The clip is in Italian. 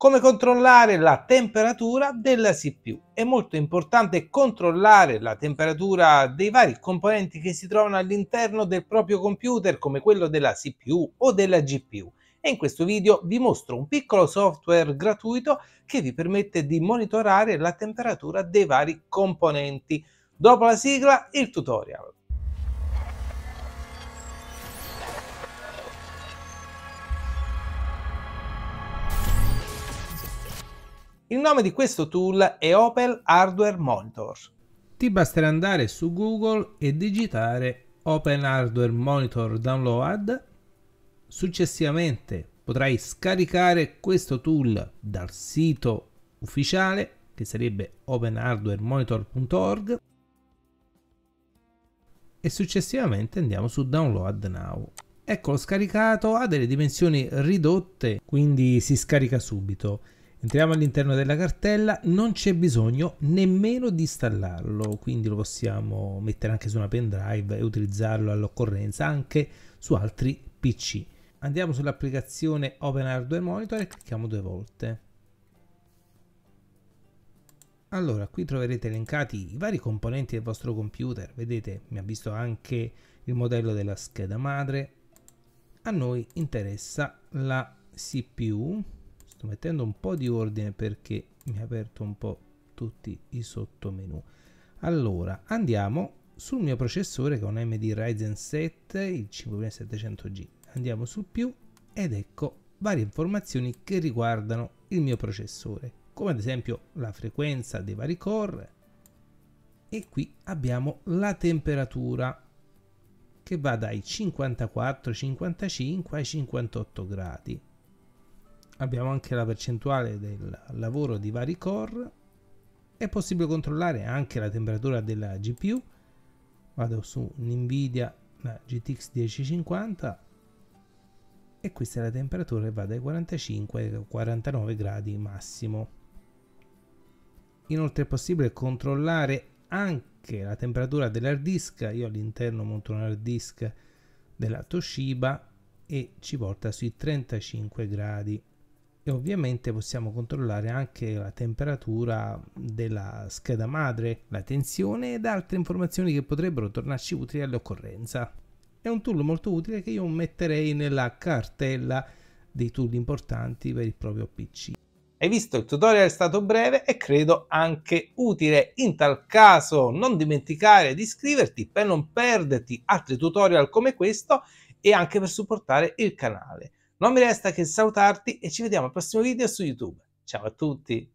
Come controllare la temperatura della CPU? È molto importante controllare la temperatura dei vari componenti che si trovano all'interno del proprio computer come quello della CPU o della GPU e in questo video vi mostro un piccolo software gratuito che vi permette di monitorare la temperatura dei vari componenti. Dopo la sigla il tutorial. Il nome di questo tool è Opel Hardware Monitor. Ti basterà andare su Google e digitare Open Hardware Monitor Download. Successivamente potrai scaricare questo tool dal sito ufficiale che sarebbe openhardwaremonitor.org e successivamente andiamo su Download Now. Eccolo scaricato, ha delle dimensioni ridotte, quindi si scarica subito. Entriamo all'interno della cartella, non c'è bisogno nemmeno di installarlo, quindi lo possiamo mettere anche su una pendrive e utilizzarlo all'occorrenza anche su altri PC. Andiamo sull'applicazione Open Hardware Monitor e clicchiamo due volte. Allora, qui troverete elencati i vari componenti del vostro computer, vedete mi ha visto anche il modello della scheda madre. A noi interessa la CPU sto mettendo un po' di ordine perché mi ha aperto un po' tutti i sottomenu allora andiamo sul mio processore che è un AMD Ryzen 7 il 5700G andiamo su più ed ecco varie informazioni che riguardano il mio processore come ad esempio la frequenza dei vari core e qui abbiamo la temperatura che va dai 54 55 ai 58 gradi abbiamo anche la percentuale del lavoro di vari core è possibile controllare anche la temperatura della GPU vado su Nvidia GTX 1050 e questa è la temperatura che va dai 45 ai 49 gradi massimo inoltre è possibile controllare anche la temperatura dell'hard disk io all'interno monto un hard disk della Toshiba e ci porta sui 35 gradi e ovviamente possiamo controllare anche la temperatura della scheda madre, la tensione ed altre informazioni che potrebbero tornarci utili all'occorrenza. È un tool molto utile che io metterei nella cartella dei tool importanti per il proprio PC. Hai visto il tutorial è stato breve e credo anche utile. In tal caso non dimenticare di iscriverti per non perderti altri tutorial come questo e anche per supportare il canale. Non mi resta che salutarti e ci vediamo al prossimo video su YouTube. Ciao a tutti!